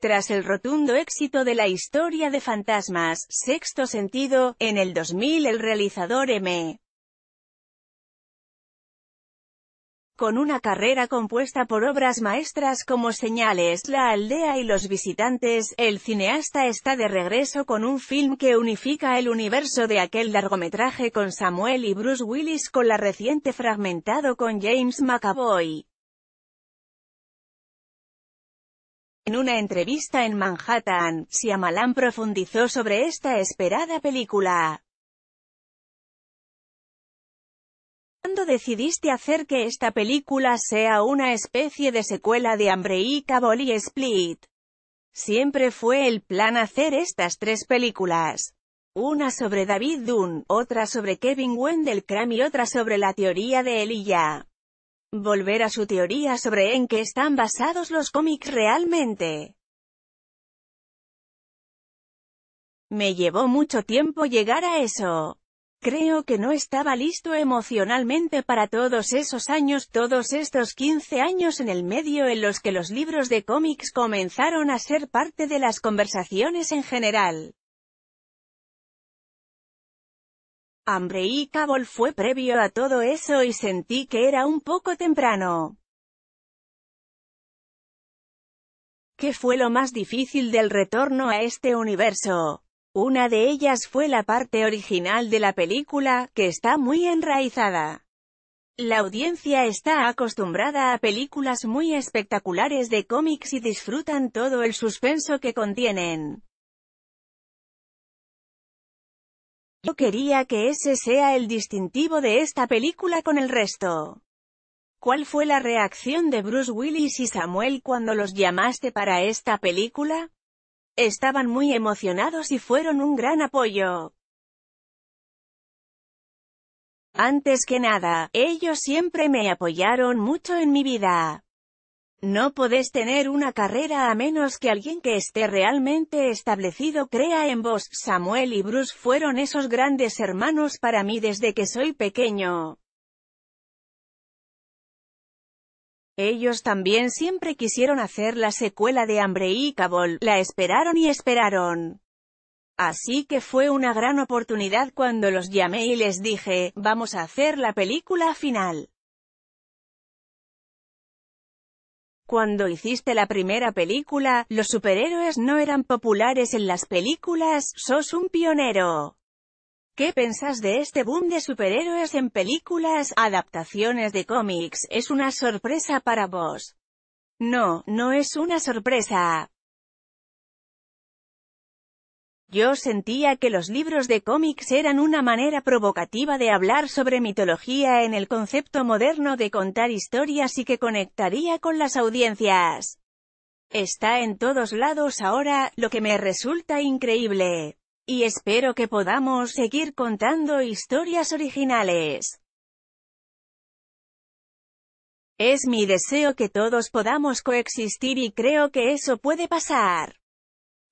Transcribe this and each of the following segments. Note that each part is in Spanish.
Tras el rotundo éxito de la historia de Fantasmas, Sexto Sentido, en el 2000 el realizador M. Con una carrera compuesta por obras maestras como Señales, La aldea y Los visitantes, el cineasta está de regreso con un film que unifica el universo de aquel largometraje con Samuel y Bruce Willis con la reciente Fragmentado con James McAvoy. En una entrevista en Manhattan, Siamalan profundizó sobre esta esperada película. ¿Cuándo decidiste hacer que esta película sea una especie de secuela de Hambre y Split? Siempre fue el plan hacer estas tres películas. Una sobre David Dunn, otra sobre Kevin Wendell Cram y otra sobre la teoría de Elijah volver a su teoría sobre en qué están basados los cómics realmente. Me llevó mucho tiempo llegar a eso. Creo que no estaba listo emocionalmente para todos esos años, todos estos 15 años en el medio en los que los libros de cómics comenzaron a ser parte de las conversaciones en general. Hambre y Cabol fue previo a todo eso y sentí que era un poco temprano. ¿Qué fue lo más difícil del retorno a este universo? Una de ellas fue la parte original de la película, que está muy enraizada. La audiencia está acostumbrada a películas muy espectaculares de cómics y disfrutan todo el suspenso que contienen. Yo quería que ese sea el distintivo de esta película con el resto. ¿Cuál fue la reacción de Bruce Willis y Samuel cuando los llamaste para esta película? Estaban muy emocionados y fueron un gran apoyo. Antes que nada, ellos siempre me apoyaron mucho en mi vida. No podés tener una carrera a menos que alguien que esté realmente establecido crea en vos. Samuel y Bruce fueron esos grandes hermanos para mí desde que soy pequeño. Ellos también siempre quisieron hacer la secuela de Hambre y Cabol, la esperaron y esperaron. Así que fue una gran oportunidad cuando los llamé y les dije, vamos a hacer la película final. Cuando hiciste la primera película, los superhéroes no eran populares en las películas, sos un pionero. ¿Qué pensás de este boom de superhéroes en películas, adaptaciones de cómics? ¿Es una sorpresa para vos? No, no es una sorpresa. Yo sentía que los libros de cómics eran una manera provocativa de hablar sobre mitología en el concepto moderno de contar historias y que conectaría con las audiencias. Está en todos lados ahora, lo que me resulta increíble. Y espero que podamos seguir contando historias originales. Es mi deseo que todos podamos coexistir y creo que eso puede pasar.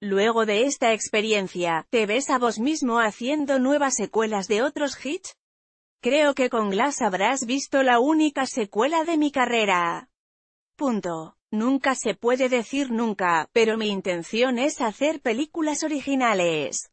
Luego de esta experiencia, ¿te ves a vos mismo haciendo nuevas secuelas de otros hits? Creo que con Glass habrás visto la única secuela de mi carrera. Punto. Nunca se puede decir nunca, pero mi intención es hacer películas originales.